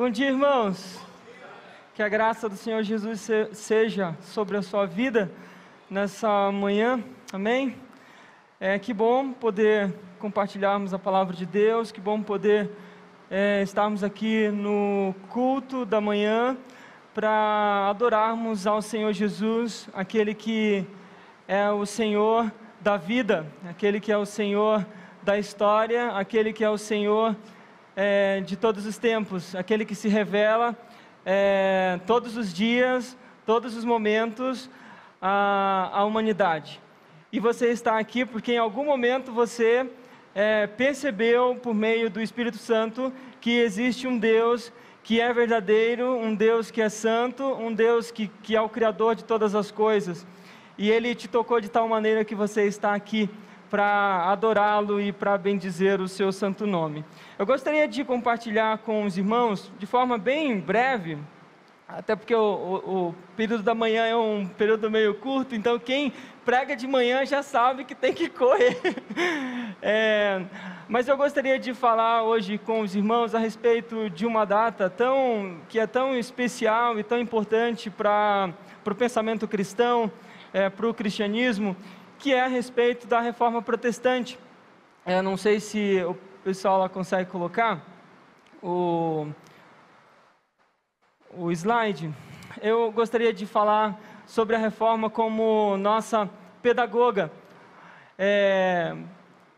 Bom dia, irmãos. Que a graça do Senhor Jesus seja sobre a sua vida nessa manhã. Amém? É, que bom poder compartilharmos a palavra de Deus, que bom poder é, estarmos aqui no culto da manhã para adorarmos ao Senhor Jesus, aquele que é o Senhor da vida, aquele que é o Senhor da história, aquele que é o Senhor é, de todos os tempos, aquele que se revela é, todos os dias, todos os momentos à, à humanidade. E você está aqui porque em algum momento você é, percebeu, por meio do Espírito Santo, que existe um Deus que é verdadeiro, um Deus que é santo, um Deus que, que é o Criador de todas as coisas. E ele te tocou de tal maneira que você está aqui para adorá-lo e para bendizer o seu santo nome. Eu gostaria de compartilhar com os irmãos, de forma bem breve, até porque o, o, o, período da manhã é um período meio curto, então quem prega de manhã já sabe que tem que correr. É, mas eu gostaria de falar hoje com os irmãos a respeito de uma data tão, que é tão especial e tão importante para o pensamento cristão, é, para o cristianismo, que é a respeito da reforma protestante. Eu não sei se o pessoal lá consegue colocar o, o slide. Eu gostaria de falar sobre a reforma como nossa pedagoga. É,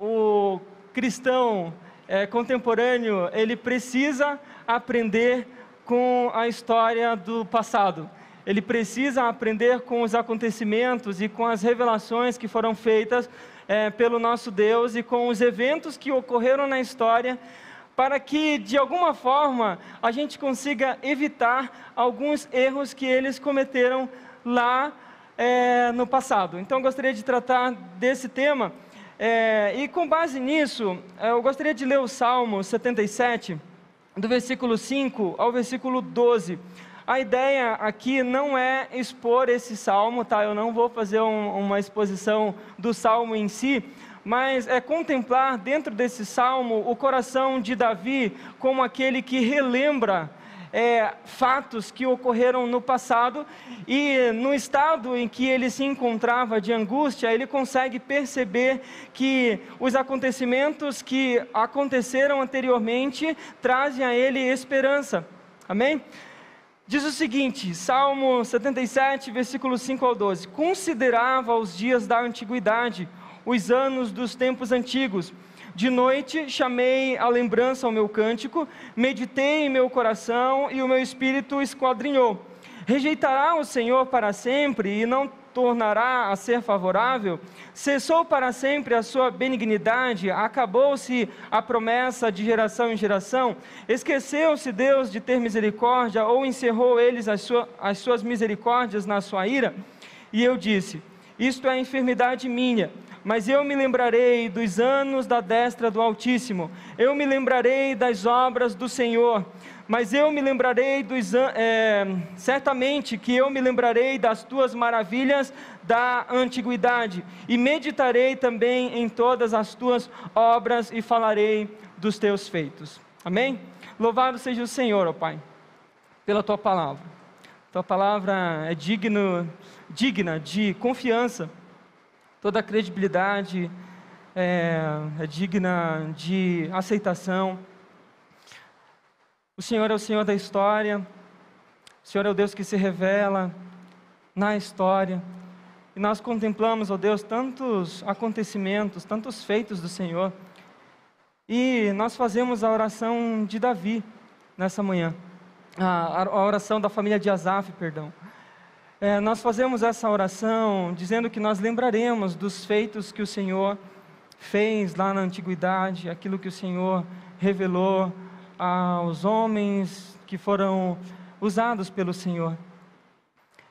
o cristão é, contemporâneo ele precisa aprender com a história do passado ele precisa aprender com os acontecimentos e com as revelações que foram feitas é, pelo nosso Deus e com os eventos que ocorreram na história, para que, de alguma forma, a gente consiga evitar alguns erros que eles cometeram lá é, no passado. Então, gostaria de tratar desse tema. É, e com base nisso, é, eu gostaria de ler o Salmo 77, do versículo 5 ao versículo 12 a ideia aqui não é expor esse salmo, tá? Eu não vou fazer um, uma exposição do salmo em si, mas é contemplar dentro desse salmo o coração de Davi como aquele que relembra é, fatos que ocorreram no passado e no estado em que ele se encontrava de angústia, ele consegue perceber que os acontecimentos que aconteceram anteriormente trazem a ele esperança. Amém? Diz o seguinte, Salmo 77, versículo 5 ao 12: Considerava os dias da antiguidade, os anos dos tempos antigos. De noite chamei a lembrança ao meu cântico, meditei em meu coração e o meu espírito esquadrinhou. Rejeitará o Senhor para sempre e não tornará a ser favorável? Cessou para sempre a sua benignidade? Acabou-se a promessa de geração em geração? Esqueceu-se Deus de ter misericórdia ou encerrou eles as, sua, as suas misericórdias na sua ira? E eu disse: Isto é enfermidade minha mas eu me lembrarei dos anos da destra do Altíssimo, eu me lembrarei das obras do Senhor, mas eu me lembrarei dos. É, certamente que eu me lembrarei das tuas maravilhas da antiguidade, e meditarei também em todas as tuas obras e falarei dos teus feitos. Amém? Louvado seja o Senhor, ó Pai, pela tua palavra. Tua palavra é digno, digna de confiança toda a credibilidade é, é digna de aceitação. O Senhor é o Senhor da história, o Senhor é o Deus que se revela na história. E nós contemplamos, ó oh Deus, tantos acontecimentos, tantos feitos do Senhor. E nós fazemos a oração de Davi nessa manhã, a, a oração da família de Asaf, perdão é, nós fazemos essa oração dizendo que nós lembraremos dos feitos que o Senhor fez lá na antiguidade, aquilo que o Senhor revelou aos homens que foram usados pelo Senhor.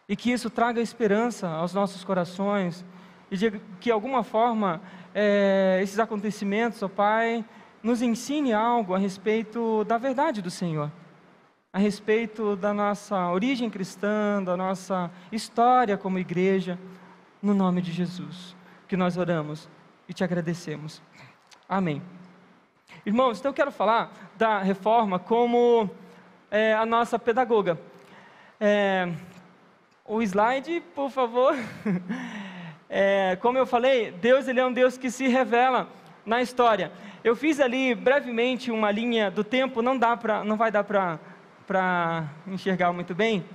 E que isso traga esperança aos nossos corações e de que, de alguma forma, é, esses acontecimentos, ó Pai, nos ensine algo a respeito da verdade do Senhor a respeito da nossa origem cristã, da nossa história como igreja, no nome de Jesus, que nós oramos e te agradecemos. Amém. Irmãos, então eu quero falar da reforma como é, a nossa pedagoga. É, o slide, por favor. É, como eu falei, Deus ele é um Deus que se revela na história. Eu fiz ali brevemente uma linha do tempo, não dá para, não vai dar para para enxergar muito bem.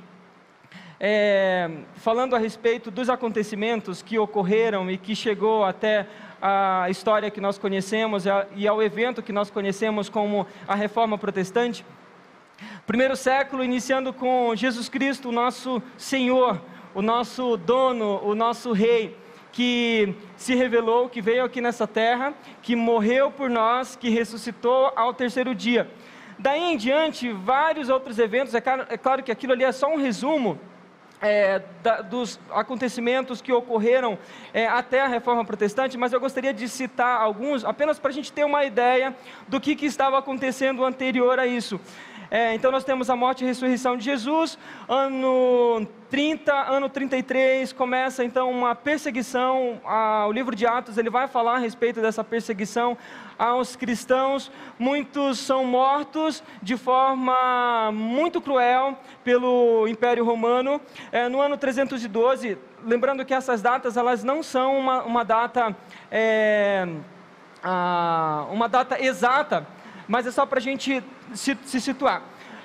É, falando a respeito dos acontecimentos que ocorreram e que chegou até a história que nós conhecemos e ao evento que nós conhecemos como a Reforma Protestante. Primeiro século, iniciando com Jesus Cristo, o nosso Senhor, o nosso dono, o nosso Rei que se revelou, que veio aqui nessa terra, que morreu por nós, que ressuscitou ao terceiro dia. Daí em diante, vários outros eventos, é claro, é claro que aquilo ali é só um resumo é, da, dos acontecimentos que ocorreram é, até a reforma protestante, mas eu gostaria de citar alguns, apenas para a gente ter uma ideia do que, que estava acontecendo anterior a isso. É, então nós temos a morte e ressurreição de Jesus, ano 30, ano 33, começa então uma perseguição, o livro de Atos ele vai falar a respeito dessa perseguição aos cristãos, muitos são mortos de forma muito cruel pelo Império Romano, é, no ano 312, lembrando que essas datas elas não são uma, uma data... É, uma data exata, mas é só para a gente se, se situar.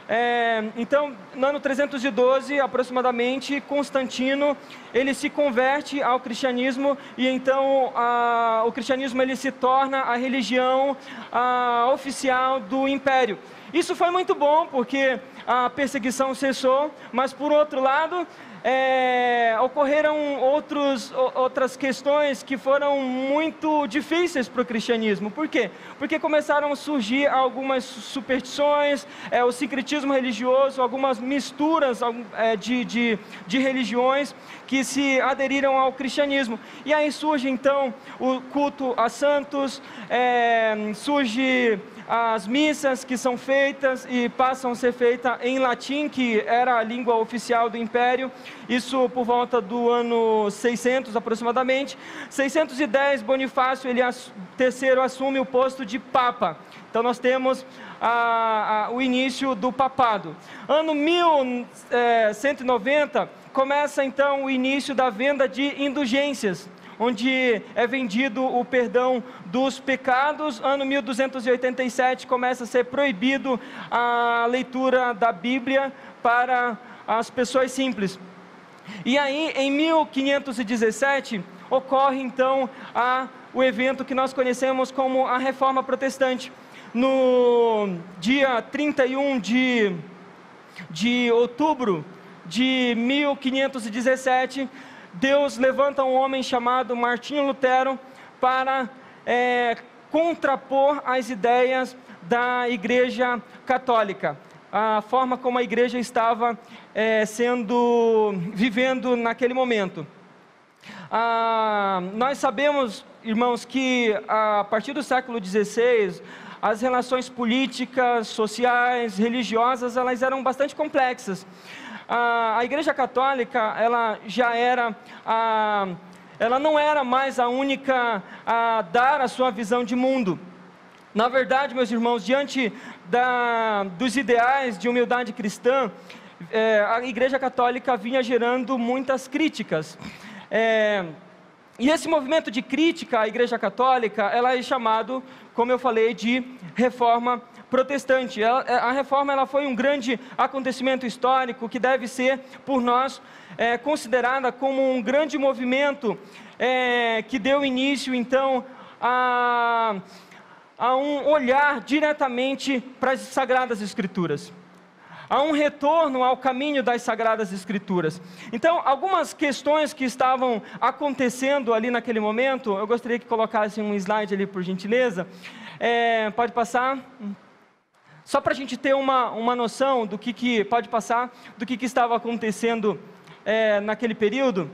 É, então, no ano 312, aproximadamente, Constantino ele se converte ao cristianismo e então a, o cristianismo ele se torna a religião a, oficial do império. Isso foi muito bom porque a perseguição cessou, mas por outro lado é, ocorreram outros, outras questões que foram muito difíceis para o cristianismo. Por quê? Porque começaram a surgir algumas superstições, é, o sincretismo religioso, algumas misturas é, de, de, de, religiões que se aderiram ao cristianismo. E aí surge então o culto a santos, é, surge as missas que são feitas e passam a ser feitas em latim, que era a língua oficial do império, isso por volta do ano 600 aproximadamente. 610, Bonifácio ele, III assume o posto de Papa. Então nós temos a, a, o início do papado. Ano 1190 eh, começa então o início da venda de indulgências onde é vendido o perdão dos pecados. Ano 1287 começa a ser proibido a leitura da Bíblia para as pessoas simples. E aí, em 1517, ocorre então a, o evento que nós conhecemos como a Reforma Protestante. No dia 31 de, de outubro de 1517, Deus levanta um homem chamado Martinho Lutero para é, contrapor as ideias da Igreja Católica, a forma como a Igreja estava é, sendo vivendo naquele momento. Ah, nós sabemos, irmãos, que a partir do século XVI as relações políticas, sociais, religiosas, elas eram bastante complexas a, a Igreja Católica ela já era a, ela não era mais a única a dar a sua visão de mundo. Na verdade, meus irmãos, diante da, dos ideais de humildade cristã, é, a Igreja Católica vinha gerando muitas críticas. É, e esse movimento de crítica à Igreja Católica, ela é chamado, como eu falei, de reforma protestante. É, a reforma ela foi um grande acontecimento histórico que deve ser, por nós, é, considerada como um grande movimento é, que deu início, então, a, a um olhar diretamente para as Sagradas Escrituras a um retorno ao caminho das Sagradas Escrituras. Então, algumas questões que estavam acontecendo ali naquele momento, eu gostaria que colocassem um slide ali, por gentileza. É, pode passar? Só para a gente ter uma, uma noção do que, que pode passar, do que, que estava acontecendo é, naquele período.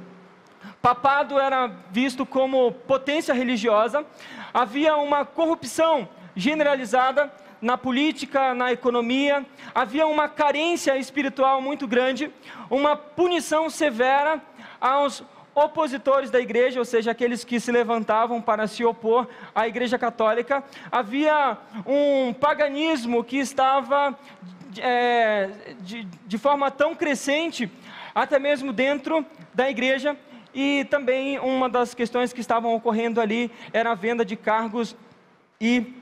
Papado era visto como potência religiosa, havia uma corrupção generalizada na política, na economia, havia uma carência espiritual muito grande, uma punição severa aos opositores da igreja, ou seja, aqueles que se levantavam para se opor à igreja católica, havia um paganismo que estava é, de, de forma tão crescente, até mesmo dentro da igreja, e também uma das questões que estavam ocorrendo ali era a venda de cargos e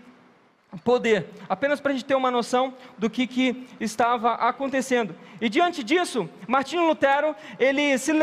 poder, apenas para a gente ter uma noção do que, que estava acontecendo. E diante disso, Martinho Lutero, ele,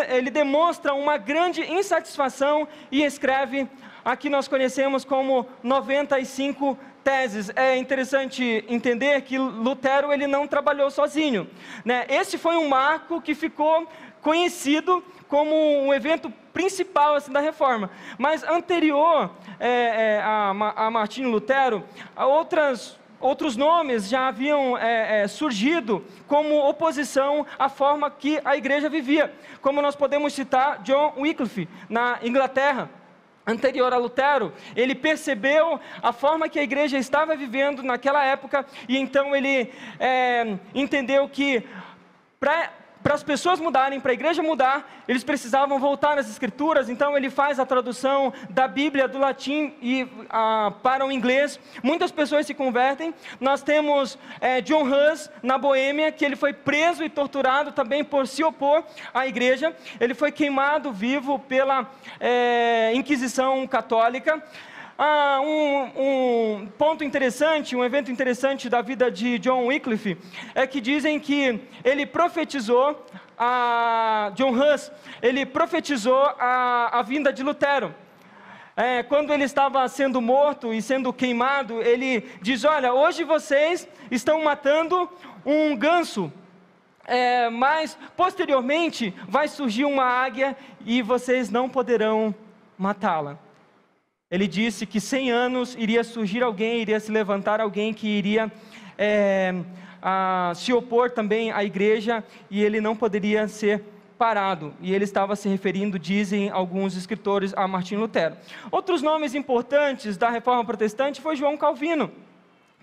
ele demonstra uma grande insatisfação e escreve a que nós conhecemos como 95 teses. É interessante entender que Lutero ele não trabalhou sozinho. Né? Esse foi um marco que ficou conhecido como um evento principal assim, da reforma. Mas anterior é, é, a, a Martinho Lutero, outras outros nomes já haviam é, é, surgido como oposição à forma que a igreja vivia, como nós podemos citar John Wycliffe, na Inglaterra. Anterior a Lutero, ele percebeu a forma que a igreja estava vivendo naquela época e então ele é, entendeu que para para as pessoas mudarem, para a igreja mudar, eles precisavam voltar às escrituras, então ele faz a tradução da Bíblia do latim e, ah, para o inglês. Muitas pessoas se convertem. Nós temos eh, John Hus na Boêmia, que ele foi preso e torturado também por se opor à igreja. Ele foi queimado vivo pela eh, Inquisição Católica ah, um, um, ponto interessante, um evento interessante da vida de John Wycliffe, é que dizem que ele profetizou, a John Hus, ele profetizou a, a vinda de Lutero. É, quando ele estava sendo morto e sendo queimado, ele diz: Olha, hoje vocês estão matando um ganso, é, mas posteriormente vai surgir uma águia e vocês não poderão matá-la. Ele disse que 100 anos iria surgir alguém, iria se levantar alguém que iria é, a, se opor também à igreja e ele não poderia ser parado. E ele estava se referindo, dizem alguns escritores, a Martim Lutero. Outros nomes importantes da reforma protestante foi João Calvino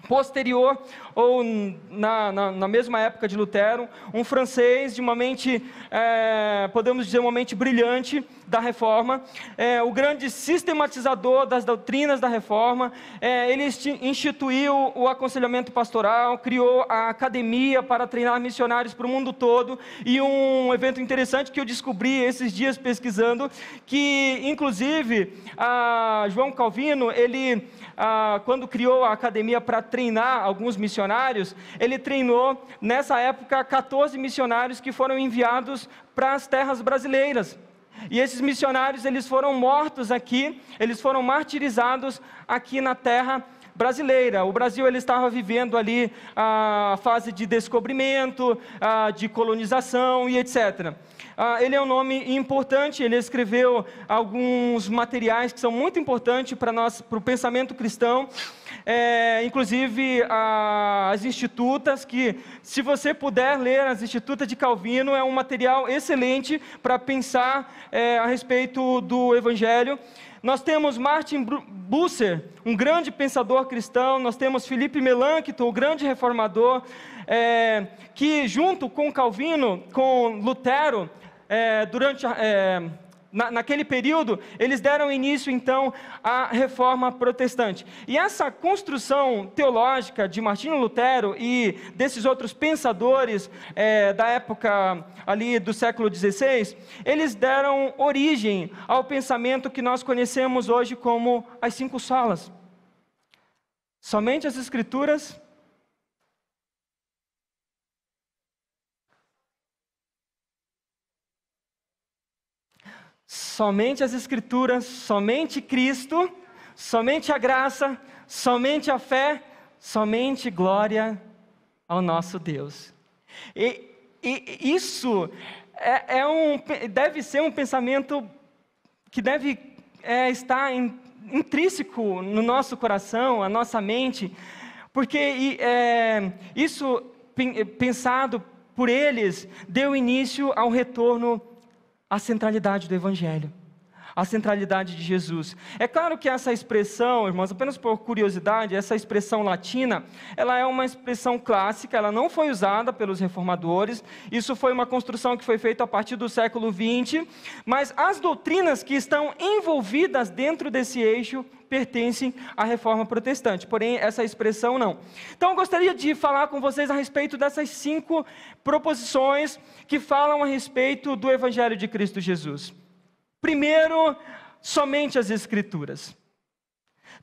posterior, ou na, na, na, mesma época de Lutero, um francês de uma mente, é, podemos dizer, uma mente brilhante da reforma, é, o grande sistematizador das doutrinas da reforma, é, ele instituiu o aconselhamento pastoral, criou a academia para treinar missionários para o mundo todo, e um evento interessante que eu descobri esses dias pesquisando, que inclusive João Calvino, ele, a, quando criou a academia para treinar alguns missionários, ele treinou, nessa época, 14 missionários que foram enviados para as terras brasileiras. E esses missionários, eles foram mortos aqui, eles foram martirizados aqui na terra brasileira. O Brasil ele estava vivendo ali a fase de descobrimento, a, de colonização e etc. Ah, ele é um nome importante, ele escreveu alguns materiais que são muito importantes para nós, para o pensamento cristão, é, inclusive as Institutas, que se você puder ler as Institutas de Calvino, é um material excelente para pensar é, a respeito do Evangelho. Nós temos Martin Bucer, um grande pensador cristão, nós temos Felipe Melanchthon, o grande reformador, é, que junto com Calvino, com Lutero, é, durante é, na, naquele período, eles deram início então à reforma protestante. E essa construção teológica de Martinho Lutero e desses outros pensadores é, da época ali do século XVI, eles deram origem ao pensamento que nós conhecemos hoje como as cinco solas. Somente as Escrituras somente as Escrituras, somente Cristo, somente a graça, somente a fé, somente glória ao nosso Deus. E, e isso é, é, um, deve ser um pensamento que deve é, estar intrínseco no nosso coração, a nossa mente, porque é, isso pensado por eles deu início ao retorno a centralidade do Evangelho a centralidade de Jesus. É claro que essa expressão, irmãos, apenas por curiosidade, essa expressão latina, ela é uma expressão clássica, ela não foi usada pelos reformadores, isso foi uma construção que foi feita a partir do século XX, mas as doutrinas que estão envolvidas dentro desse eixo pertencem à reforma protestante, porém essa expressão não. Então eu gostaria de falar com vocês a respeito dessas cinco proposições que falam a respeito do Evangelho de Cristo Jesus. Primeiro, somente as Escrituras.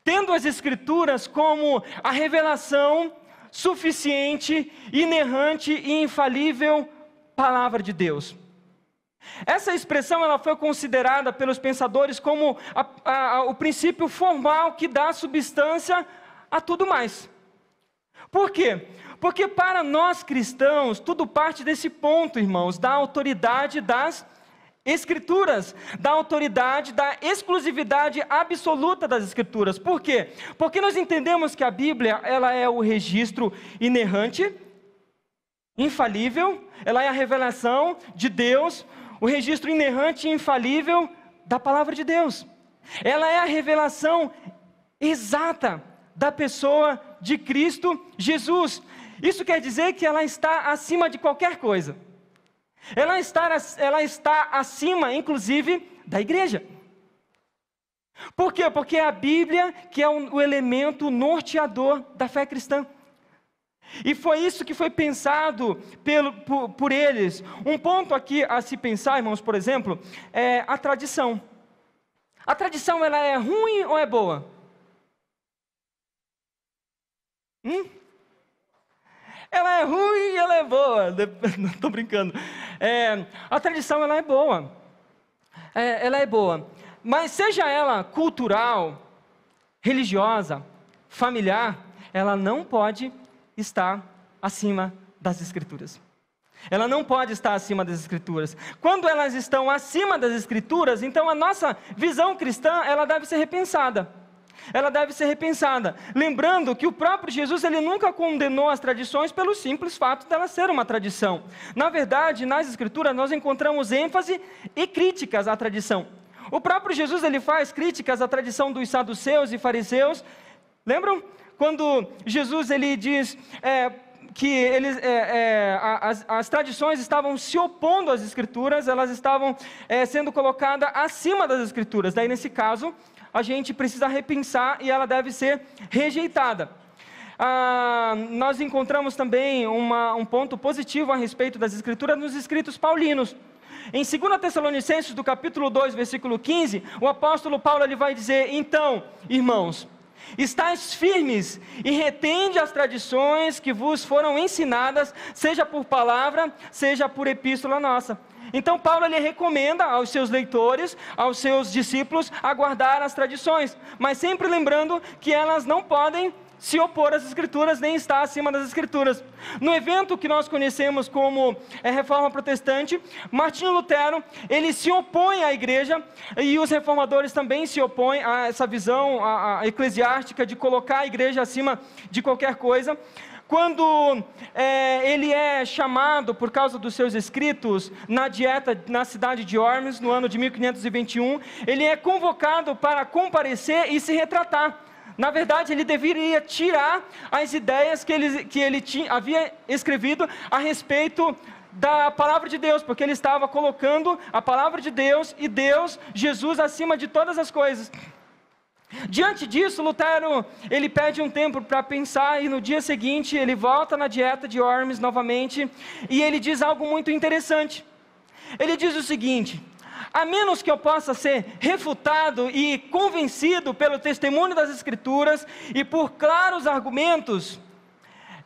Tendo as Escrituras como a revelação suficiente, inerrante e infalível palavra de Deus. Essa expressão ela foi considerada pelos pensadores como a, a, o princípio formal que dá substância a tudo mais. Por quê? Porque para nós cristãos, tudo parte desse ponto, irmãos, da autoridade das Escrituras, da autoridade, da exclusividade absoluta das Escrituras. Por quê? Porque nós entendemos que a Bíblia, ela é o registro inerrante, infalível, ela é a revelação de Deus, o registro inerrante e infalível da palavra de Deus. Ela é a revelação exata da pessoa de Cristo Jesus. Isso quer dizer que ela está acima de qualquer coisa. Ela está, ela está acima, inclusive, da igreja. Por quê? Porque é a Bíblia que é o elemento norteador da fé cristã. E foi isso que foi pensado pelo, por, por, eles. Um ponto aqui a se pensar, irmãos, por exemplo, é a tradição. A tradição, ela é ruim ou é boa? Hum? ela é ruim e ela é boa. Não estou brincando. É, a tradição ela é boa. É, ela é boa. Mas seja ela cultural, religiosa, familiar, ela não pode estar acima das escrituras. Ela não pode estar acima das escrituras. Quando elas estão acima das escrituras, então a nossa visão cristã, ela deve ser repensada ela deve ser repensada. Lembrando que o próprio Jesus ele nunca condenou as tradições pelo simples fato dela ser uma tradição. Na verdade, nas Escrituras nós encontramos ênfase e críticas à tradição. O próprio Jesus ele faz críticas à tradição dos saduceus e fariseus. Lembram? Quando Jesus ele diz, é, que eles, é, é, as, as, tradições estavam se opondo às escrituras, elas estavam é, sendo colocadas acima das escrituras. Daí, nesse caso, a gente precisa repensar e ela deve ser rejeitada. Ah, nós encontramos também uma, um ponto positivo a respeito das escrituras nos escritos paulinos. Em 2 Tessalonicenses, do capítulo 2, versículo 15, o apóstolo Paulo ele vai dizer, então, irmãos, Estais firmes e retende as tradições que vos foram ensinadas, seja por palavra, seja por epístola nossa. Então Paulo lhe recomenda aos seus leitores, aos seus discípulos, guardar as tradições, mas sempre lembrando que elas não podem se opor às Escrituras nem está acima das Escrituras. No evento que nós conhecemos como eh, Reforma Protestante, Martinho Lutero ele se opõe à Igreja e os reformadores também se opõem a essa visão a, a eclesiástica de colocar a Igreja acima de qualquer coisa. Quando é, ele é chamado, por causa dos seus escritos, na dieta na cidade de Ormes, no ano de 1521, ele é convocado para comparecer e se retratar. Na verdade, ele deveria tirar as ideias que ele, que ele tinha, havia escrevido a respeito da palavra de Deus, porque ele estava colocando a palavra de Deus e Deus, Jesus, acima de todas as coisas. Diante disso, Lutero, ele pede um tempo para pensar e no dia seguinte ele volta na dieta de ormes novamente e ele diz algo muito interessante. Ele diz o seguinte: a menos que eu possa ser refutado e convencido pelo testemunho das Escrituras e por claros argumentos,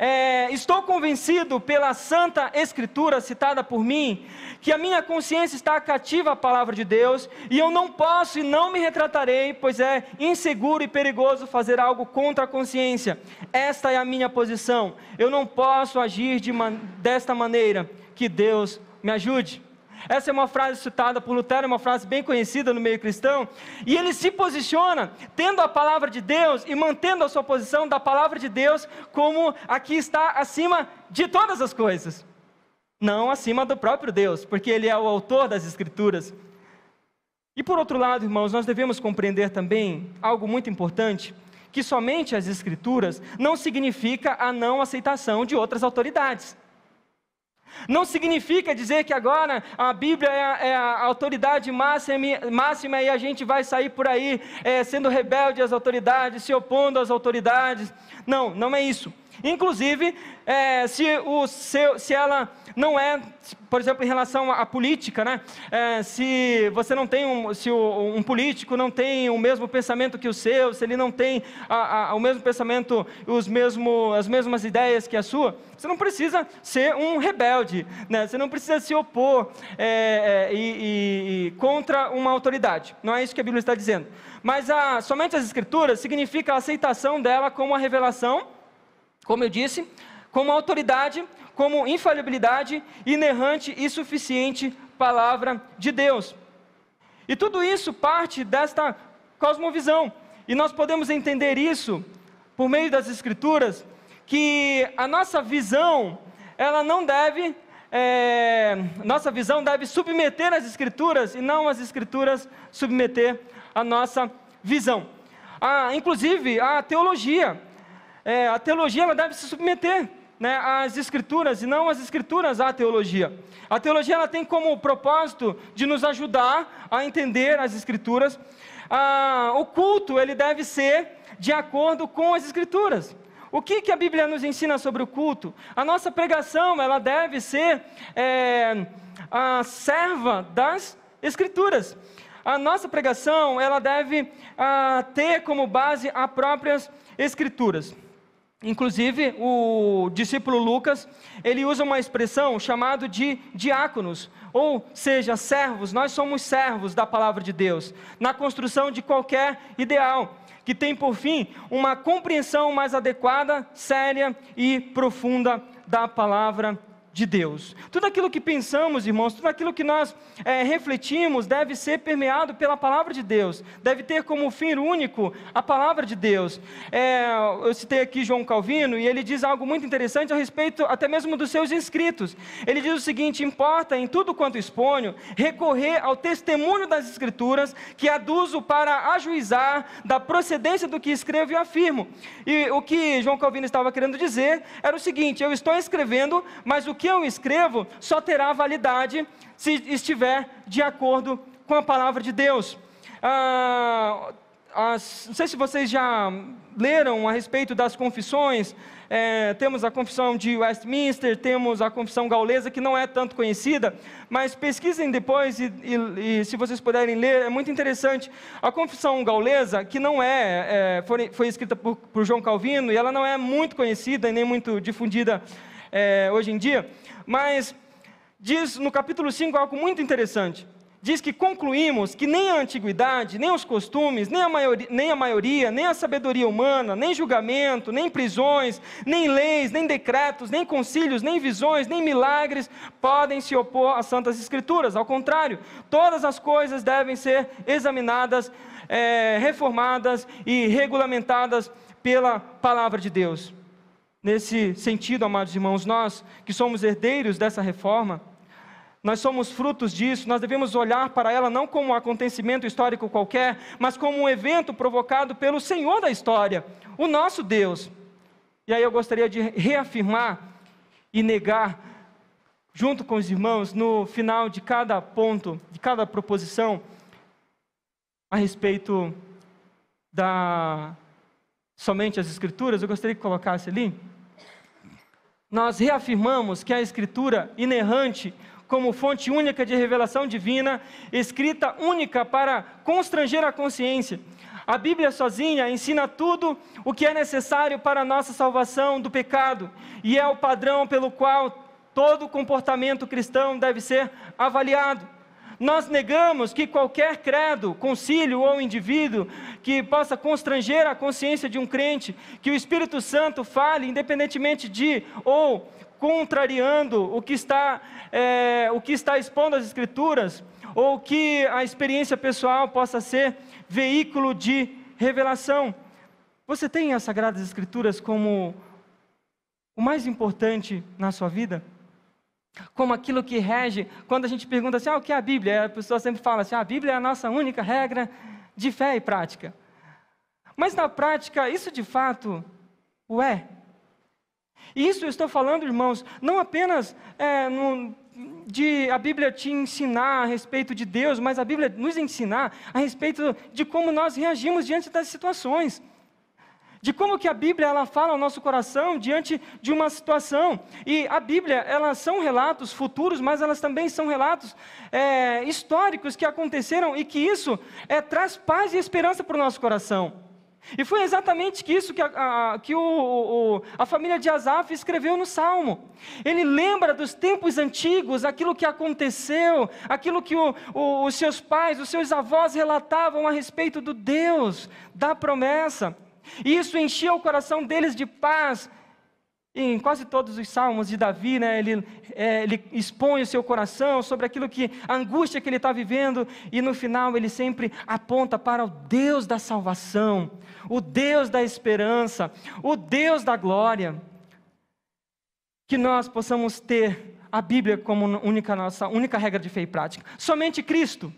é, estou convencido pela Santa Escritura citada por mim, que a minha consciência está cativa à palavra de Deus, e eu não posso e não me retratarei, pois é inseguro e perigoso fazer algo contra a consciência. Esta é a minha posição. Eu não posso agir de man desta maneira. Que Deus me ajude. Essa é uma frase citada por Lutero, é uma frase bem conhecida no meio cristão. E ele se posiciona tendo a palavra de Deus e mantendo a sua posição da palavra de Deus como a que está acima de todas as coisas. Não acima do próprio Deus, porque ele é o autor das Escrituras. E por outro lado, irmãos, nós devemos compreender também algo muito importante, que somente as escrituras não significa a não aceitação de outras autoridades. Não significa dizer que agora a Bíblia é a, é a autoridade máxima, máxima, e a gente vai sair por aí é, sendo rebelde às autoridades, se opondo às autoridades. Não, não é isso. Inclusive, é, se, o seu, se ela não é, por exemplo, em relação à política, né? É, se você não tem um, se o, um político não tem o mesmo pensamento que o seu, se ele não tem a, a, o mesmo pensamento, os mesmo, as mesmas ideias que a sua, você não precisa ser um rebelde, né? Você não precisa se opor é, é, e, e, contra uma autoridade. Não é isso que a Bíblia está dizendo. Mas a, somente as Escrituras significa a aceitação dela como a revelação como eu disse, como autoridade, como infalibilidade, inerrante e suficiente palavra de Deus. E tudo isso parte desta cosmovisão. E nós podemos entender isso por meio das Escrituras, que a nossa visão, ela não deve, é, nossa visão deve submeter as Escrituras e não as Escrituras submeter a nossa visão. Ah, inclusive, a teologia é, a teologia ela deve se submeter né, às escrituras e não as escrituras à teologia. A teologia ela tem como propósito de nos ajudar a entender as escrituras. Ah, o culto ele deve ser de acordo com as escrituras. O que, que a Bíblia nos ensina sobre o culto? A nossa pregação ela deve ser é, a serva das escrituras. A nossa pregação ela deve ah, ter como base as próprias escrituras. Inclusive, o discípulo Lucas, ele usa uma expressão chamada de diáconos, ou seja, servos, nós somos servos da palavra de Deus, na construção de qualquer ideal, que tem por fim uma compreensão mais adequada, séria e profunda da palavra de de Deus. Tudo aquilo que pensamos, irmãos, tudo aquilo que nós é, refletimos deve ser permeado pela palavra de Deus, deve ter como fim único a palavra de Deus. É, eu citei aqui João Calvino e ele diz algo muito interessante a respeito até mesmo dos seus inscritos. Ele diz o seguinte: importa em tudo quanto exponho recorrer ao testemunho das Escrituras que aduzo para ajuizar da procedência do que escrevo e afirmo. E o que João Calvino estava querendo dizer era o seguinte: eu estou escrevendo, mas o que eu escrevo só terá validade se estiver de acordo com a palavra de Deus. Ah, as, não sei se vocês já leram a respeito das confissões. É, temos a confissão de Westminster, temos a confissão gaulesa, que não é tanto conhecida, mas pesquisem depois e, e, e se vocês puderem ler, é muito interessante. A confissão gaulesa, que não é, é foi, foi, escrita por, por João Calvino, e ela não é muito conhecida e nem muito difundida é, hoje em dia, mas diz no capítulo 5 algo muito interessante. Diz que concluímos que nem a antiguidade, nem os costumes, nem a, maioria, nem a maioria, nem a sabedoria humana, nem julgamento, nem prisões, nem leis, nem decretos, nem concílios, nem visões, nem milagres podem se opor às Santas Escrituras. Ao contrário, todas as coisas devem ser examinadas, é, reformadas e regulamentadas pela palavra de Deus. Nesse sentido, amados irmãos, nós que somos herdeiros dessa reforma, nós somos frutos disso, nós devemos olhar para ela não como um acontecimento histórico qualquer, mas como um evento provocado pelo Senhor da história, o nosso Deus. E aí eu gostaria de reafirmar e negar, junto com os irmãos, no final de cada ponto, de cada proposição, a respeito da somente as Escrituras, eu gostaria que colocasse ali nós reafirmamos que a Escritura inerrante, como fonte única de revelação divina, escrita única para constranger a consciência. A Bíblia sozinha ensina tudo o que é necessário para a nossa salvação do pecado e é o padrão pelo qual todo comportamento cristão deve ser avaliado. Nós negamos que qualquer credo, concílio ou indivíduo que possa constranger a consciência de um crente, que o Espírito Santo fale, independentemente de ou contrariando o que está, é, o que está expondo as Escrituras, ou que a experiência pessoal possa ser veículo de revelação. Você tem as Sagradas Escrituras como o mais importante na sua vida? como aquilo que rege. Quando a gente pergunta assim, ah, o que é a Bíblia? A pessoa sempre fala assim, ah, a Bíblia é a nossa única regra de fé e prática. Mas na prática, isso de fato o é. E isso eu estou falando, irmãos, não apenas é, no, de a Bíblia te ensinar a respeito de Deus, mas a Bíblia nos ensinar a respeito de como nós reagimos diante das situações de como que a Bíblia ela fala ao nosso coração diante de uma situação. E a Bíblia, elas são relatos futuros, mas elas também são relatos é, históricos que aconteceram e que isso é, traz paz e esperança para o nosso coração. E foi exatamente isso que, a, a que o, o, a família de Asaf escreveu no Salmo. Ele lembra dos tempos antigos, aquilo que aconteceu, aquilo que o, o, os seus pais, os seus avós relatavam a respeito do Deus, da promessa. E isso enchia o coração deles de paz. E em quase todos os salmos de Davi, né, ele, é, ele expõe o seu coração sobre aquilo que a angústia que ele está vivendo, e no final ele sempre aponta para o Deus da salvação, o Deus da esperança, o Deus da glória. Que nós possamos ter a Bíblia como única nossa única regra de fé e prática. Somente Cristo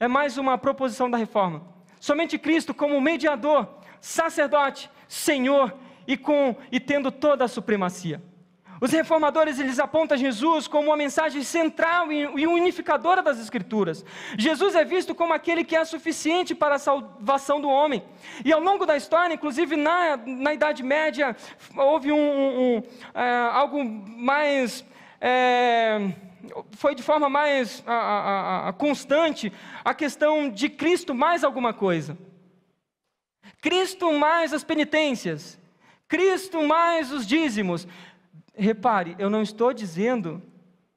é mais uma proposição da reforma. Somente Cristo como mediador sacerdote, Senhor e com e tendo toda a supremacia. Os reformadores eles apontam Jesus como uma mensagem central e unificadora das Escrituras. Jesus é visto como aquele que é suficiente para a salvação do homem. E ao longo da história, inclusive na, na Idade Média, houve um, um, um é, algo mais. É, foi de forma mais a, a, a, constante a questão de Cristo mais alguma coisa. Cristo mais as penitências, Cristo mais os dízimos. Repare, eu não estou dizendo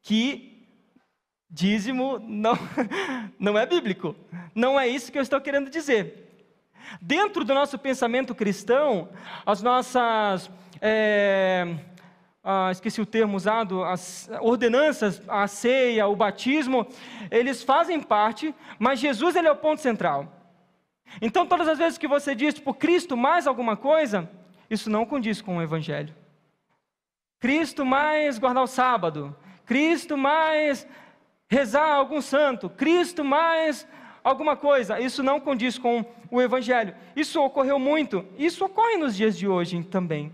que dízimo não, não é bíblico. Não é isso que eu estou querendo dizer. Dentro do nosso pensamento cristão, as nossas. É, ah, esqueci o termo usado, as ordenanças, a ceia, o batismo, eles fazem parte, mas Jesus ele é o ponto central. Então, todas as vezes que você diz por Cristo mais alguma coisa, isso não condiz com o Evangelho. Cristo mais guardar o sábado, Cristo mais rezar algum santo, Cristo mais alguma coisa, isso não condiz com o Evangelho. Isso ocorreu muito, isso ocorre nos dias de hoje também.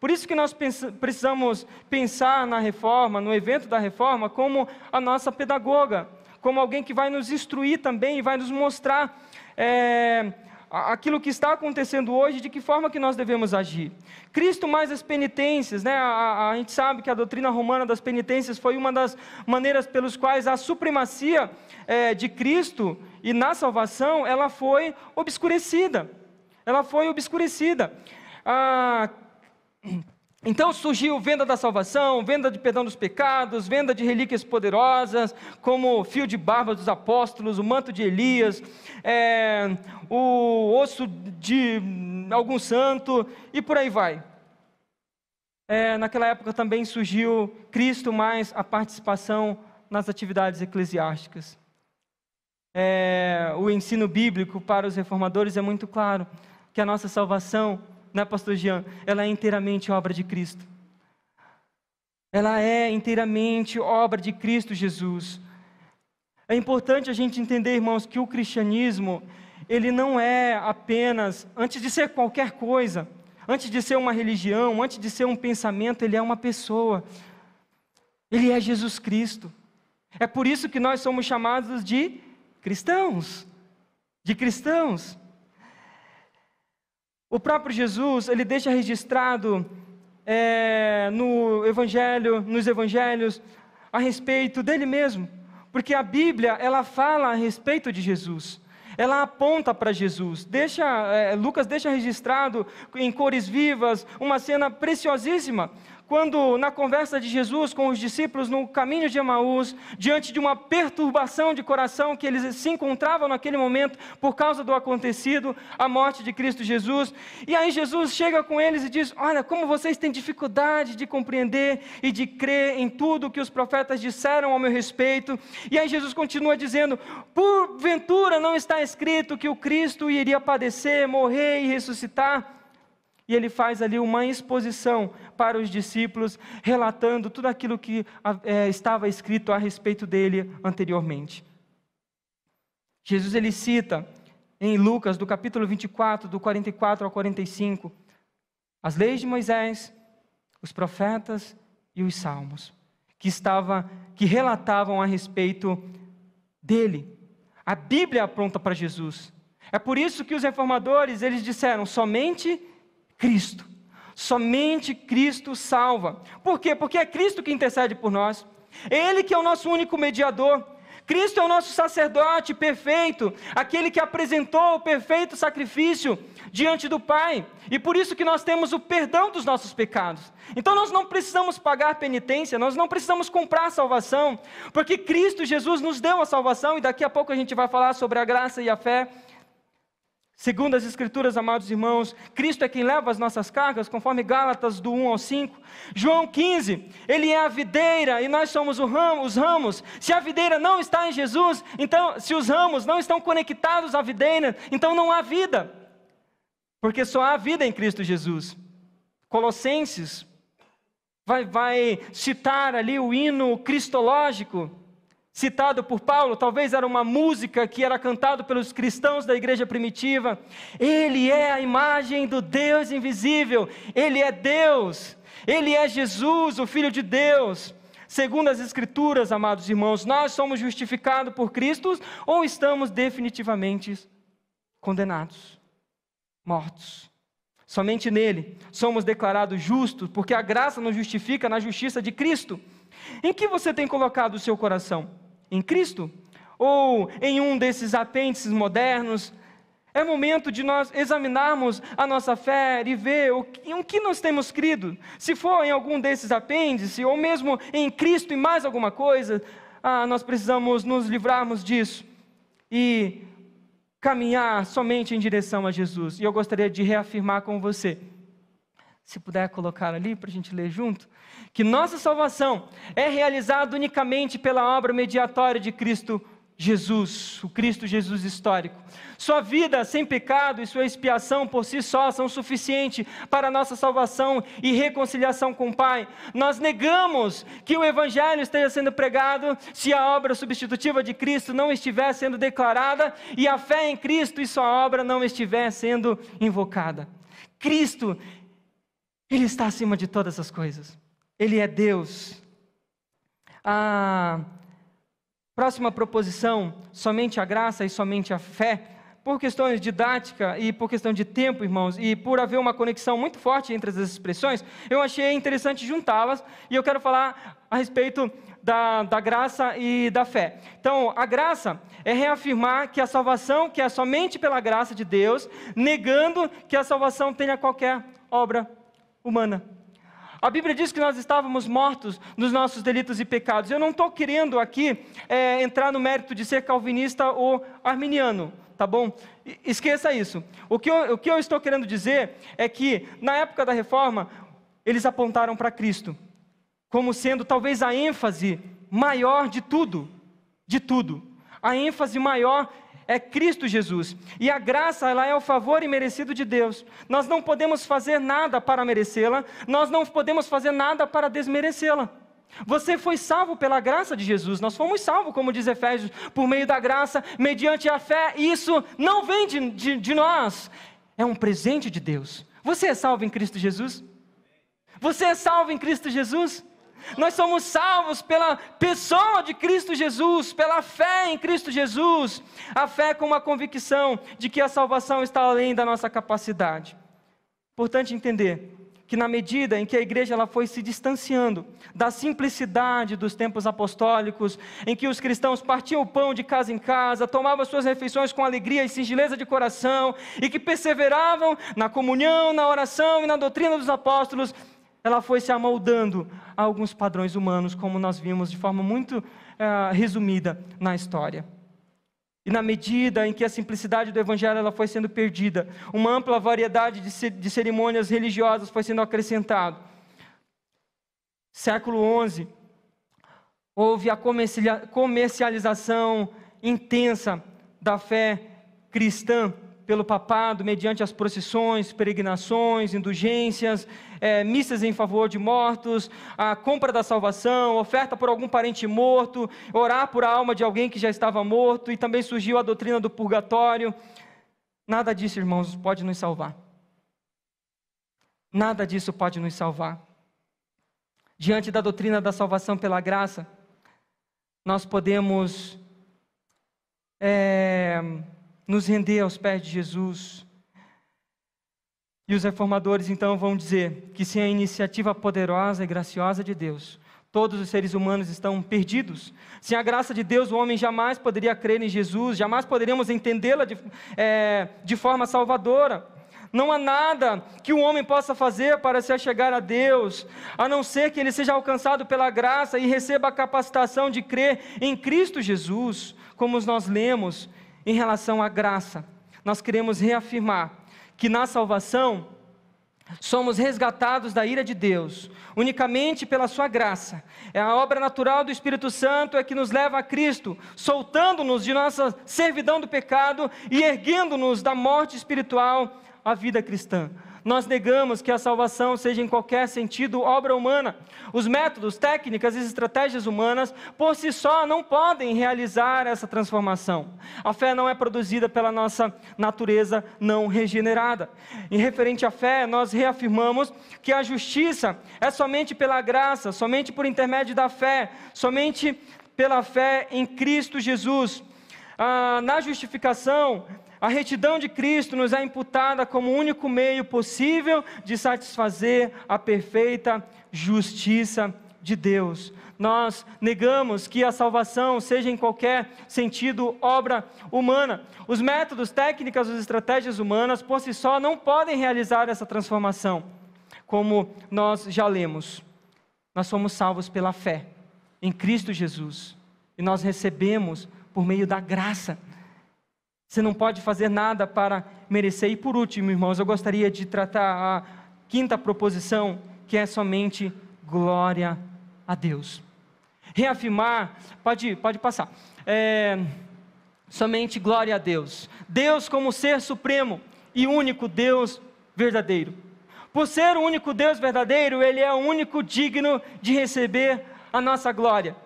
Por isso que nós precisamos pensar na reforma, no evento da reforma, como a nossa pedagoga, como alguém que vai nos instruir também e vai nos mostrar é, aquilo que está acontecendo hoje, de que forma que nós devemos agir. Cristo mais as penitências, né? A, a, a, gente sabe que a doutrina romana das penitências foi uma das maneiras pelos quais a supremacia é, de Cristo e na salvação ela foi obscurecida. Ela foi obscurecida. Ah, então surgiu venda da salvação, venda de perdão dos pecados, venda de relíquias poderosas, como o fio de barba dos apóstolos, o manto de Elias, é, o osso de algum santo e por aí vai. É, naquela época também surgiu Cristo mais a participação nas atividades eclesiásticas. É, o ensino bíblico para os reformadores é muito claro que a nossa salvação né, pastor Jean? Ela é inteiramente obra de Cristo. Ela é inteiramente obra de Cristo Jesus. É importante a gente entender, irmãos, que o cristianismo, ele não é apenas, antes de ser qualquer coisa, antes de ser uma religião, antes de ser um pensamento, ele é uma pessoa. Ele é Jesus Cristo. É por isso que nós somos chamados de cristãos. De cristãos. O próprio Jesus, ele deixa registrado é, no Evangelho, nos Evangelhos, a respeito dele mesmo, porque a Bíblia, ela fala a respeito de Jesus, ela aponta para Jesus, deixa, é, Lucas deixa registrado em cores vivas, uma cena preciosíssima, quando na conversa de Jesus com os discípulos no caminho de Emaús, diante de uma perturbação de coração que eles se encontravam naquele momento por causa do acontecido, a morte de Cristo Jesus. E aí Jesus chega com eles e diz: Olha, como vocês têm dificuldade de compreender e de crer em tudo que os profetas disseram ao meu respeito. E aí Jesus continua dizendo: Porventura não está escrito que o Cristo iria padecer, morrer e ressuscitar? e ele faz ali uma exposição para os discípulos, relatando tudo aquilo que é, estava escrito a respeito dele anteriormente. Jesus ele cita em Lucas, do capítulo 24, do 44 ao 45, as leis de Moisés, os profetas e os salmos, que estava que relatavam a respeito dele. A Bíblia aponta para Jesus. É por isso que os reformadores, eles disseram somente Cristo. Somente Cristo salva. Por quê? Porque é Cristo que intercede por nós. Ele que é o nosso único mediador. Cristo é o nosso sacerdote perfeito, aquele que apresentou o perfeito sacrifício diante do Pai, e por isso que nós temos o perdão dos nossos pecados. Então nós não precisamos pagar penitência, nós não precisamos comprar salvação, porque Cristo Jesus nos deu a salvação, e daqui a pouco a gente vai falar sobre a graça e a fé Segundo as Escrituras, amados irmãos, Cristo é quem leva as nossas cargas, conforme Gálatas do 1 ao 5. João 15, ele é a videira e nós somos ramo, os ramos. Se a videira não está em Jesus, então, se os ramos não estão conectados à videira, então não há vida, porque só há vida em Cristo Jesus. Colossenses vai, vai citar ali o hino cristológico citado por Paulo, talvez era uma música que era cantado pelos cristãos da igreja primitiva. Ele é a imagem do Deus invisível, ele é Deus, ele é Jesus, o filho de Deus. Segundo as escrituras, amados irmãos, nós somos justificados por Cristo ou estamos definitivamente condenados, mortos. Somente nele somos declarados justos, porque a graça nos justifica na justiça de Cristo. Em que você tem colocado o seu coração? em Cristo? Ou em um desses apêndices modernos? É momento de nós examinarmos a nossa fé e ver o que, em que nós temos crido. Se for em algum desses apêndices, ou mesmo em Cristo e mais alguma coisa, ah, nós precisamos nos livrarmos disso e caminhar somente em direção a Jesus. E eu gostaria de reafirmar com você se puder colocar ali para a gente ler junto, que nossa salvação é realizada unicamente pela obra mediatória de Cristo Jesus, o Cristo Jesus histórico. Sua vida sem pecado e sua expiação por si só são suficientes para a nossa salvação e reconciliação com o Pai. Nós negamos que o Evangelho esteja sendo pregado se a obra substitutiva de Cristo não estiver sendo declarada e a fé em Cristo e sua obra não estiver sendo invocada. Cristo ele está acima de todas as coisas. Ele é Deus. A próxima proposição, somente a graça e somente a fé, por questões didática e por questão de tempo, irmãos, e por haver uma conexão muito forte entre as expressões, eu achei interessante juntá-las e eu quero falar a respeito da, da graça e da fé. Então, a graça é reafirmar que a salvação que é somente pela graça de Deus, negando que a salvação tenha qualquer obra humana. A Bíblia diz que nós estávamos mortos nos nossos delitos e pecados. Eu não estou querendo aqui é, entrar no mérito de ser calvinista ou arminiano, tá bom? Esqueça isso. O que, eu, o que eu estou querendo dizer é que, na época da reforma, eles apontaram para Cristo como sendo talvez a ênfase maior de tudo, de tudo. A ênfase maior é Cristo Jesus. E a graça, ela é o favor imerecido de Deus. Nós não podemos fazer nada para merecê-la, nós não podemos fazer nada para desmerecê-la. Você foi salvo pela graça de Jesus, nós fomos salvos, como diz Efésios, por meio da graça, mediante a fé, isso não vem de, de, de nós, é um presente de Deus. Você é salvo em Cristo Jesus? Você é salvo em Cristo Jesus? Nós somos salvos pela pessoa de Cristo Jesus, pela fé em Cristo Jesus, a fé com uma convicção de que a salvação está além da nossa capacidade. Importante entender que na medida em que a igreja ela foi se distanciando da simplicidade dos tempos apostólicos, em que os cristãos partiam o pão de casa em casa, tomavam suas refeições com alegria e singeleza de coração, e que perseveravam na comunhão, na oração e na doutrina dos apóstolos, ela foi se amoldando a alguns padrões humanos, como nós vimos de forma muito uh, resumida na história. E na medida em que a simplicidade do Evangelho ela foi sendo perdida, uma ampla variedade de, cerimônias religiosas foi sendo acrescentada. Século XI, houve a comercialização intensa da fé cristã pelo papado, mediante as procissões, peregrinações, indulgências, é, missas em favor de mortos, a compra da salvação, oferta por algum parente morto, orar por a alma de alguém que já estava morto, e também surgiu a doutrina do purgatório. Nada disso, irmãos, pode nos salvar. Nada disso pode nos salvar. Diante da doutrina da salvação pela graça, nós podemos é, nos render aos pés de Jesus. E os reformadores então vão dizer que sem a iniciativa poderosa e graciosa de Deus, todos os seres humanos estão perdidos. Sem a graça de Deus, o homem jamais poderia crer em Jesus, jamais poderíamos entendê-la de, é, de forma salvadora. Não há nada que o homem possa fazer para se achegar a Deus, a não ser que ele seja alcançado pela graça e receba a capacitação de crer em Cristo Jesus, como nós lemos em relação à graça. Nós queremos reafirmar que na salvação somos resgatados da ira de Deus, unicamente pela sua graça. É a obra natural do Espírito Santo é que nos leva a Cristo, soltando-nos de nossa servidão do pecado e erguendo-nos da morte espiritual à vida cristã. Nós negamos que a salvação seja, em qualquer sentido, obra humana. Os métodos, técnicas e estratégias humanas, por si só, não podem realizar essa transformação. A fé não é produzida pela nossa natureza não regenerada. Em referente à fé, nós reafirmamos que a justiça é somente pela graça, somente por intermédio da fé, somente pela fé em Cristo Jesus. Ah, na justificação, a retidão de Cristo nos é imputada como o único meio possível de satisfazer a perfeita justiça de Deus. Nós negamos que a salvação seja em qualquer sentido obra humana. Os métodos, técnicas, as estratégias humanas por si só não podem realizar essa transformação, como nós já lemos. Nós somos salvos pela fé em Cristo Jesus e nós recebemos por meio da graça você não pode fazer nada para merecer. E por último, irmãos, eu gostaria de tratar a quinta proposição, que é somente glória a Deus. Reafirmar, pode, pode passar. É, somente glória a Deus. Deus como ser supremo e único Deus verdadeiro. Por ser o único Deus verdadeiro, Ele é o único digno de receber a nossa glória.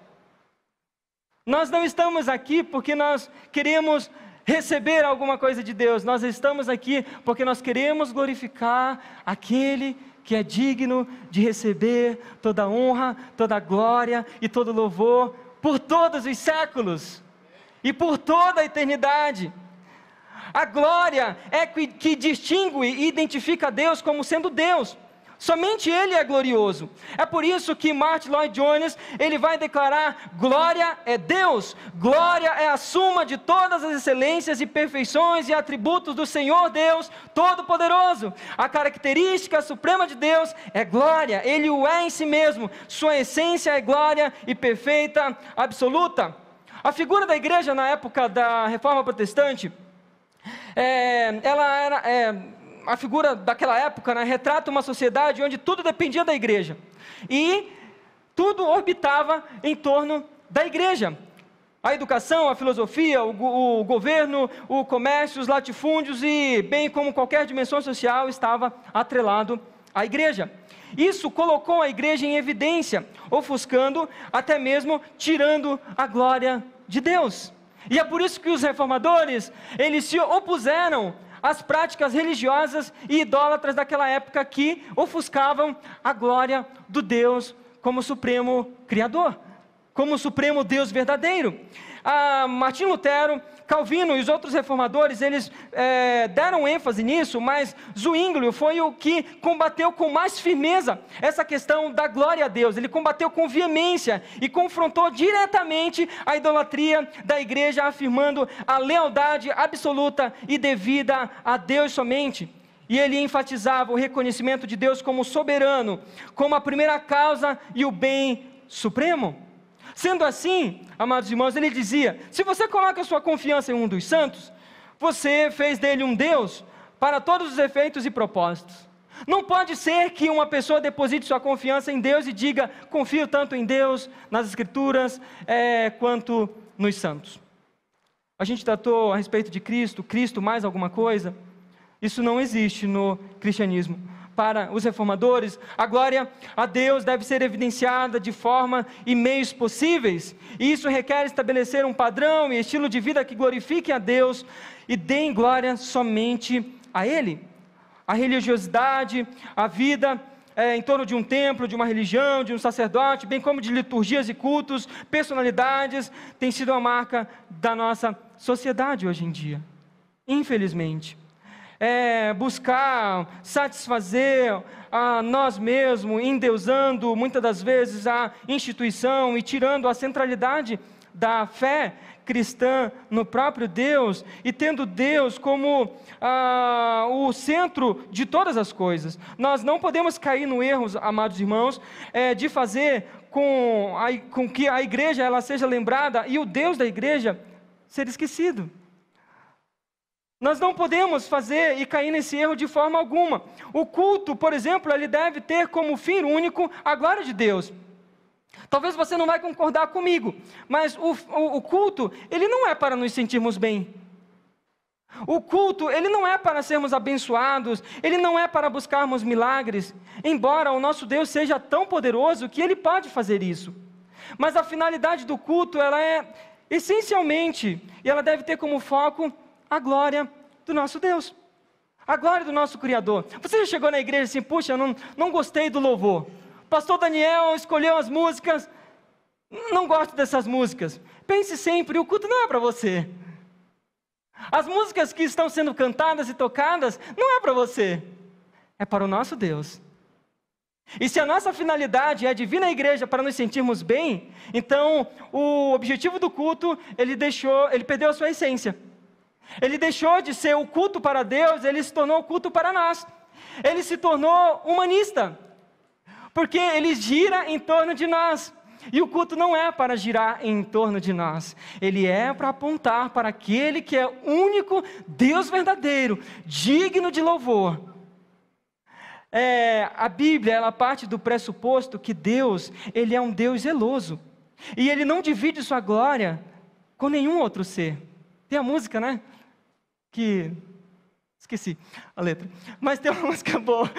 Nós não estamos aqui porque nós queremos receber alguma coisa de Deus. Nós estamos aqui porque nós queremos glorificar aquele que é digno de receber toda honra, toda glória e todo louvor por todos os séculos e por toda a eternidade. A glória é que, que distingue e identifica Deus como sendo Deus. Somente ele é glorioso. É por isso que Martin Lloyd Jones, ele vai declarar: glória é Deus. Glória é a suma de todas as excelências e perfeições e atributos do Senhor Deus Todo-Poderoso. A característica suprema de Deus é glória. Ele o é em si mesmo. Sua essência é glória e perfeita absoluta. A figura da igreja na época da Reforma Protestante, é, ela era é, a figura daquela época né, retrata uma sociedade onde tudo dependia da igreja. E tudo orbitava em torno da igreja. A educação, a filosofia, o, o, governo, o comércio, os latifúndios e, bem como qualquer dimensão social, estava atrelado à igreja. Isso colocou a igreja em evidência, ofuscando, até mesmo tirando a glória de Deus. E é por isso que os reformadores, eles se opuseram as práticas religiosas e idólatras daquela época que ofuscavam a glória do Deus como supremo Criador, como supremo Deus verdadeiro. Ah, Martim Lutero Calvino e os outros reformadores, eles é, deram ênfase nisso, mas Zwinglio foi o que combateu com mais firmeza essa questão da glória a Deus. Ele combateu com veemência e confrontou diretamente a idolatria da igreja, afirmando a lealdade absoluta e devida a Deus somente. E ele enfatizava o reconhecimento de Deus como soberano, como a primeira causa e o bem supremo. Sendo assim, amados irmãos, ele dizia: se você coloca sua confiança em um dos santos, você fez dele um Deus para todos os efeitos e propósitos. Não pode ser que uma pessoa deposite sua confiança em Deus e diga: confio tanto em Deus, nas Escrituras, é, quanto nos santos. A gente tratou a respeito de Cristo, Cristo mais alguma coisa? Isso não existe no cristianismo para os reformadores, a glória a Deus deve ser evidenciada de forma e meios possíveis, e isso requer estabelecer um padrão e estilo de vida que glorifique a Deus e deem glória somente a Ele. A religiosidade, a vida é, em torno de um templo, de uma religião, de um sacerdote, bem como de liturgias e cultos, personalidades, tem sido a marca da nossa sociedade hoje em dia. Infelizmente é, buscar satisfazer a ah, nós mesmos, endeusando muitas das vezes a instituição e tirando a centralidade da fé cristã no próprio Deus e tendo Deus como ah, o centro de todas as coisas. Nós não podemos cair no erro, amados irmãos, é, de fazer com, a, com que a igreja ela seja lembrada e o Deus da igreja ser esquecido. Nós não podemos fazer e cair nesse erro de forma alguma. O culto, por exemplo, ele deve ter como fim único a glória de Deus. Talvez você não vai concordar comigo, mas o, o, o culto, ele não é para nos sentirmos bem. O culto, ele não é para sermos abençoados, ele não é para buscarmos milagres, embora o nosso Deus seja tão poderoso que ele pode fazer isso. Mas a finalidade do culto, ela é essencialmente, e ela deve ter como foco a glória do nosso Deus, a glória do nosso Criador. Você já chegou na igreja assim, puxa, não, não gostei do louvor. Pastor Daniel escolheu as músicas, não gosto dessas músicas. Pense sempre, o culto não é para você. As músicas que estão sendo cantadas e tocadas não é para você, é para o nosso Deus. E se a nossa finalidade é divina igreja para nos sentirmos bem, então o objetivo do culto, ele deixou, ele perdeu a sua essência. Ele deixou de ser o culto para Deus, ele se tornou o culto para nós. Ele se tornou humanista, porque ele gira em torno de nós. E o culto não é para girar em torno de nós, ele é para apontar para aquele que é único Deus verdadeiro, digno de louvor. É, a Bíblia ela parte do pressuposto que Deus ele é um Deus zeloso e ele não divide sua glória com nenhum outro ser. Tem a música, né? que. Esqueci a letra. Mas tem uma música boa.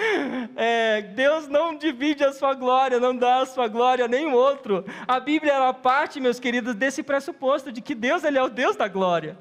É, Deus não divide a sua glória, não dá a sua glória a nenhum outro. A Bíblia é parte, meus queridos, desse pressuposto de que Deus ele é o Deus da glória.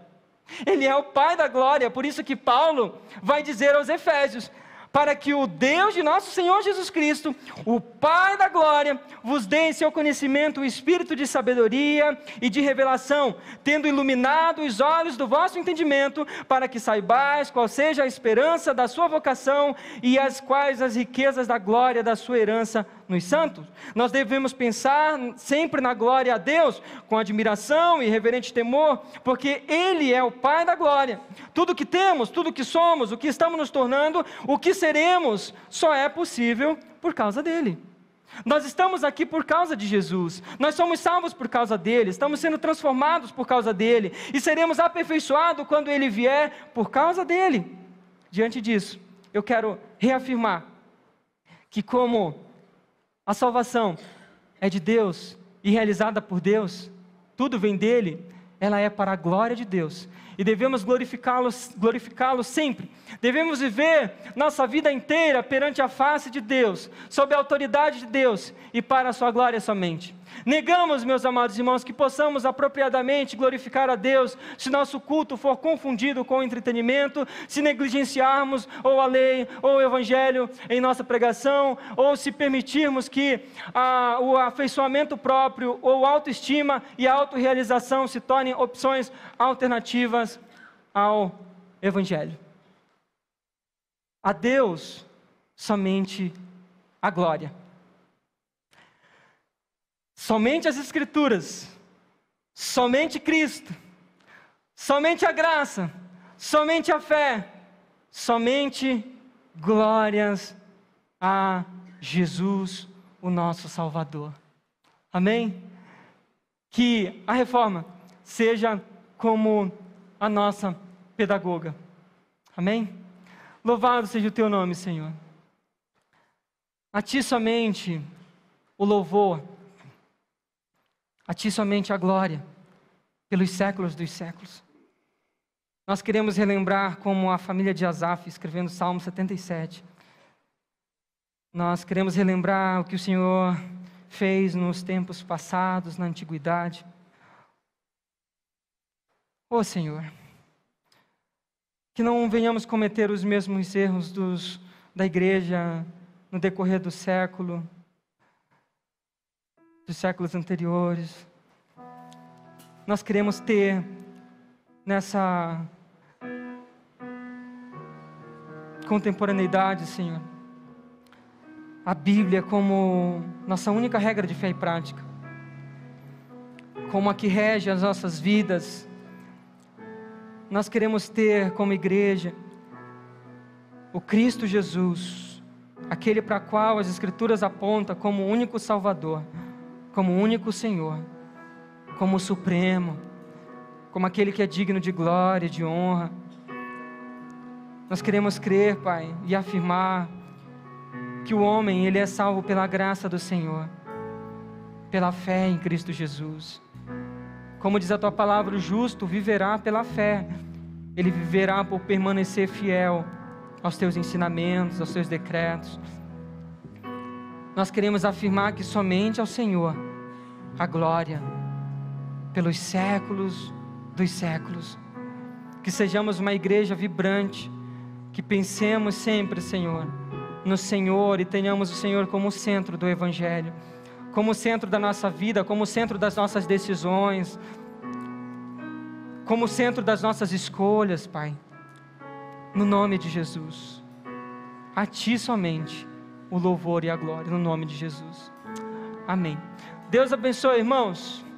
Ele é o Pai da glória. Por isso que Paulo vai dizer aos Efésios: para que o Deus de nosso Senhor Jesus Cristo, o Pai da glória, vos dê em seu conhecimento o espírito de sabedoria e de revelação, tendo iluminado os olhos do vosso entendimento, para que saibais qual seja a esperança da sua vocação e as quais as riquezas da glória da sua herança nos santos, nós devemos pensar sempre na glória a Deus, com admiração e reverente temor, porque Ele é o Pai da glória. Tudo que temos, tudo que somos, o que estamos nos tornando, o que seremos, só é possível por causa dEle. Nós estamos aqui por causa de Jesus, nós somos salvos por causa dele, estamos sendo transformados por causa dele e seremos aperfeiçoados quando ele vier por causa dele. Diante disso, eu quero reafirmar que, como a salvação é de Deus e realizada por Deus, tudo vem dele, ela é para a glória de Deus. E devemos glorificá-lo glorificá sempre. Devemos viver nossa vida inteira perante a face de Deus, sob a autoridade de Deus e para a sua glória somente. Negamos, meus amados irmãos, que possamos apropriadamente glorificar a Deus se nosso culto for confundido com entretenimento, se negligenciarmos ou a lei ou o evangelho em nossa pregação, ou se permitirmos que a, ah, o afeiçoamento próprio ou autoestima e autorrealização se tornem opções alternativas ao evangelho. A Deus somente a glória. Somente as Escrituras, somente Cristo, somente a graça, somente a fé, somente glórias a Jesus, o nosso Salvador. Amém? Que a reforma seja como a nossa pedagoga. Amém? Louvado seja o teu nome, Senhor. A ti somente o louvor a Ti somente a glória, pelos séculos dos séculos. Nós queremos relembrar como a família de Asaf, escrevendo Salmo 77. Nós queremos relembrar o que o Senhor fez nos tempos passados, na antiguidade. Ó oh, Senhor, que não venhamos cometer os mesmos erros dos, da igreja no decorrer do século, dos séculos anteriores. Nós queremos ter nessa contemporaneidade, Senhor, a Bíblia como nossa única regra de fé e prática, como a que rege as nossas vidas. Nós queremos ter como igreja o Cristo Jesus, aquele para qual as Escrituras apontam como o único Salvador como único Senhor, como Supremo, como aquele que é digno de glória, e de honra. Nós queremos crer, Pai, e afirmar que o homem ele é salvo pela graça do Senhor, pela fé em Cristo Jesus. Como diz a tua palavra, o justo viverá pela fé. Ele viverá por permanecer fiel aos teus ensinamentos, aos teus decretos, nós queremos afirmar que somente ao Senhor a glória pelos séculos dos séculos. Que sejamos uma igreja vibrante, que pensemos sempre, Senhor, no Senhor e tenhamos o Senhor como centro do Evangelho, como centro da nossa vida, como centro das nossas decisões, como centro das nossas escolhas, Pai. No nome de Jesus, a Ti somente o louvor e a glória, no nome de Jesus. Amém. Deus abençoe, irmãos.